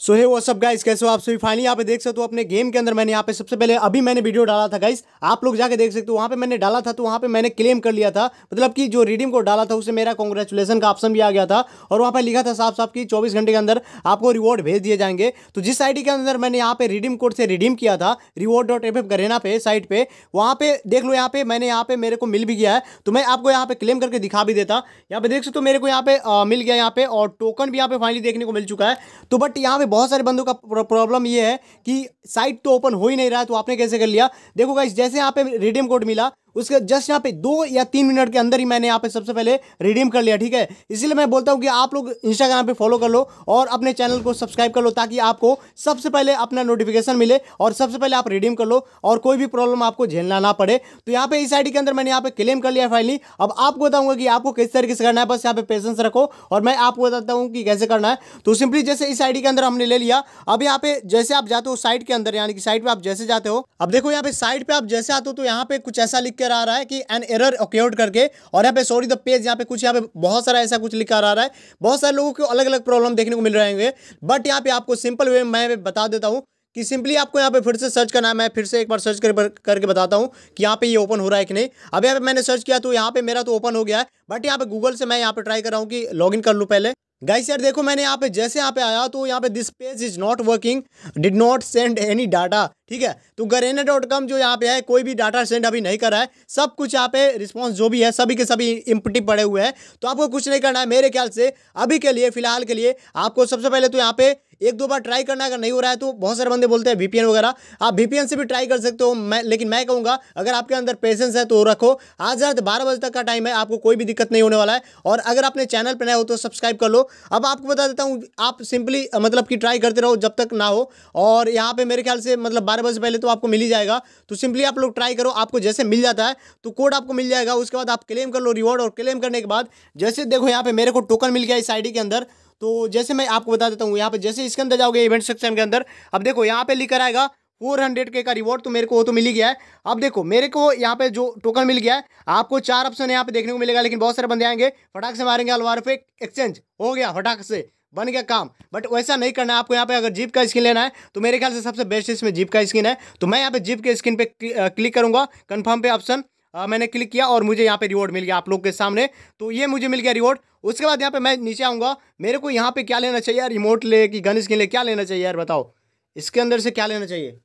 सो है वो सब गाइस कैसे हो आप सभी फाइनली यहाँ पे देख सकते हो अपने गेम के अंदर मैंने यहाँ पे सबसे पहले अभी मैंने वीडियो डाला था गाइस आप लोग जाके देख सकते हो वहाँ पे मैंने डाला था तो वहाँ पे मैंने क्लेम कर लिया था मतलब कि जो रिडीम को डाला था उसे मेरा कॉन्ग्रेचुलेसन का ऑप्शन भी आ गया था और वहाँ पर लिखा था साफ साफ कि चौबीस घंटे के अंदर आपको रिवॉर्ड भेज दिए जाएंगे तो जिस आई के अंदर मैंने यहाँ पे रिडीम कोड से रिडीम किया था रिवॉर्ड डॉट एफ करेना पे साइट पर वहाँ पे देख लो यहाँ पे मैंने यहाँ पे मेरे को मिल भी गया है तो मैं आपको यहाँ पे क्लेम करके दिखा भी देता यहाँ पे देख सकते हो मेरे को यहाँ पे मिल गया यहाँ पे और टोकन भी यहाँ पे फाइनली देखने को मिल चुका है तो बट यहाँ पे बहुत सारे बंदों का प्रॉब्लम ये है कि साइट तो ओपन हो ही नहीं रहा है तो आपने कैसे कर लिया देखो गाइस जैसे यहाँ पे रिडीम कोड मिला उसके जस्ट यहाँ पे दो या तीन मिनट के अंदर ही मैंने यहाँ पे सबसे पहले रिडीम कर लिया ठीक है इसीलिए मैं बोलता हूँ कि आप लोग इंस्टाग्राम पे फॉलो कर लो और अपने चैनल को सब्सक्राइब कर लो ताकि आपको सबसे पहले अपना नोटिफिकेशन मिले और सबसे पहले आप रिडीम कर लो और कोई भी प्रॉब्लम आपको झेलना ना पड़े तो यहाँ पे इस आई के अंदर मैंने यहाँ पे क्लेम कर लिया फाइनली अब आपको बताऊंगा कि आपको किस तरीके से करना है बस यहाँ पे पेशेंस रखो और मैं आपको बताता हूँ कि कैसे करना है तो सिंपली जैसे इस आई के अंदर हमने ले लिया अब यहाँ पे जैसे आप जाते हो साइट के अंदर यानी कि साइट पे आप जैसे जाते हो अब देखो यहाँ पे साइट पे आप जैसे आते हो तो यहाँ पे कुछ ऐसा लिख के नजर आ रहा है कि एन एरर अक्योर्ड करके और यहाँ पे सॉरी द पेज यहाँ पे कुछ यहाँ पे बहुत सारा ऐसा कुछ लिखा आ रहा है बहुत सारे लोगों को अलग अलग प्रॉब्लम देखने को मिल रहे होंगे बट यहाँ पे आपको सिंपल वे मैं बता देता हूँ कि सिंपली आपको यहाँ पे फिर से सर्च करना है मैं फिर से एक बार सर्च कर करके बताता हूँ कि यहाँ पे ये ओपन हो रहा है कि नहीं अभी यहाँ पे मैंने सर्च किया तो यहाँ पे मेरा तो ओपन हो गया है बट यहाँ पे गूगल से मैं यहाँ पे ट्राई कर रहा हूँ कि लॉगिन कर लूँ पहले गाइस यार देखो मैंने यहाँ पे जैसे यहाँ पे आया तो यहाँ पे this page is not working did not send any data ठीक है तो गरेना डॉट कॉम जो यहाँ पे है कोई भी डाटा सेंड अभी नहीं कर रहा है सब कुछ यहाँ पे रिस्पांस जो भी है सभी के सभी इम्पटी पड़े हुए हैं तो आपको कुछ नहीं करना है मेरे ख्याल से अभी के लिए फिलहाल के लिए आपको सबसे पहले तो यहाँ पे एक दो बार ट्राई करना अगर नहीं हो रहा है तो बहुत सारे बंदे बोलते हैं वीपीएन वगैरह आप वीपीएन से भी ट्राई कर सकते हो मैं लेकिन मैं कहूँगा अगर आपके अंदर पेशेंस है तो रखो आज रात बारह बजे तक का टाइम है आपको कोई भी दिक्कत नहीं होने वाला है और अगर आपने चैनल पर नया हो तो सब्सक्राइब कर लो अब आपको बता देता हूँ आप सिंपली मतलब कि ट्राई करते रहो जब तक ना हो और यहाँ पर मेरे ख्याल से मतलब बारह बजे पहले तो आपको मिल ही जाएगा तो सिंपली आप लोग ट्राई करो आपको जैसे मिल जाता है तो कोड आपको मिल जाएगा उसके बाद आप क्लेम कर लो रिवॉर्ड और क्लेम करने के बाद जैसे देखो यहाँ पे मेरे को टोकन मिल गया इस आईडी के अंदर तो जैसे मैं आपको बता देता हूँ यहाँ पे जैसे इसके अंदर जाओगे इवेंट सेक्शन के अंदर अब देखो यहाँ पे लिखकर आएगा फोर हंड्रेड के का रिवॉर्ड तो मेरे को वो तो मिल ही गया है अब देखो मेरे को यहाँ पे जो टोकन मिल गया है आपको चार ऑप्शन यहाँ पे देखने को मिलेगा लेकिन बहुत सारे बंदे आएंगे फटाक से मारेंगे अलवार पे एक्सचेंज हो गया फटाक से बन गया काम बट वैसा नहीं करना है आपको यहाँ पे अगर जीप का स्किन लेना है तो मेरे ख्याल से सबसे बेस्ट इसमें जीप का स्किन है तो मैं यहाँ पे जीप के स्किन पे क्लिक करूंगा कन्फर्म पे ऑप्शन आ, मैंने क्लिक किया और मुझे यहाँ पे रिवॉर्ड मिल गया आप लोग के सामने तो ये मुझे मिल गया रिवॉर्ड उसके बाद यहाँ पे मैं नीचे आऊँगा मेरे को यहाँ पे क्या लेना चाहिए यार रिमोट ले कि गन स्किन ले क्या लेना चाहिए यार बताओ इसके अंदर से क्या लेना चाहिए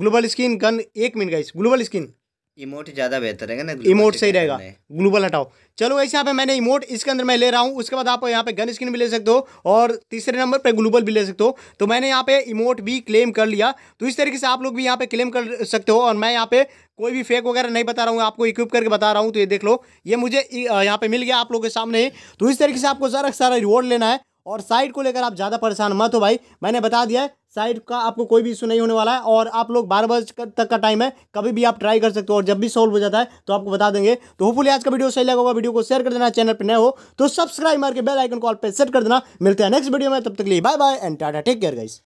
ग्लोबल स्किन गन एक मिनट गाइस ग्लोबल स्किन इमोट ज़्यादा बेहतर रहेगा ना इमोट सही रहेगा ग्लूबल हटाओ चलो वैसे यहाँ पे मैंने इमोट इसके अंदर मैं ले रहा हूँ उसके बाद आप यहाँ पे गन स्किन भी ले सकते हो और तीसरे नंबर पे ग्लूबल भी ले सकते हो तो मैंने यहाँ पे इमोट भी क्लेम कर लिया तो इस तरीके से आप लोग भी यहाँ पे क्लेम कर सकते हो और मैं यहाँ पे कोई भी फेक वगैरह नहीं बता रहा हूँ आपको इक्विप करके बता रहा हूँ तो ये देख लो ये मुझे यहाँ पे मिल गया आप लोग के सामने तो इस तरीके से आपको सारा सारा रिवॉर्ड लेना है और साइड को लेकर आप ज़्यादा परेशान मत हो भाई मैंने बता दिया है साइड का आपको कोई भी इशू नहीं होने वाला है और आप लोग बारह बजे तक का टाइम है कभी भी आप ट्राई कर सकते हो और जब भी सॉल्व हो जाता है तो आपको बता देंगे तो होपफुली आज का वीडियो सही लगा होगा वीडियो को शेयर कर देना चैनल पर नए हो तो सब्सक्राइब मार के बेल आइकन कॉल पर सेट कर देना मिलते हैं नेक्स्ट वीडियो में तब तक लिए bye bye and tata take care guys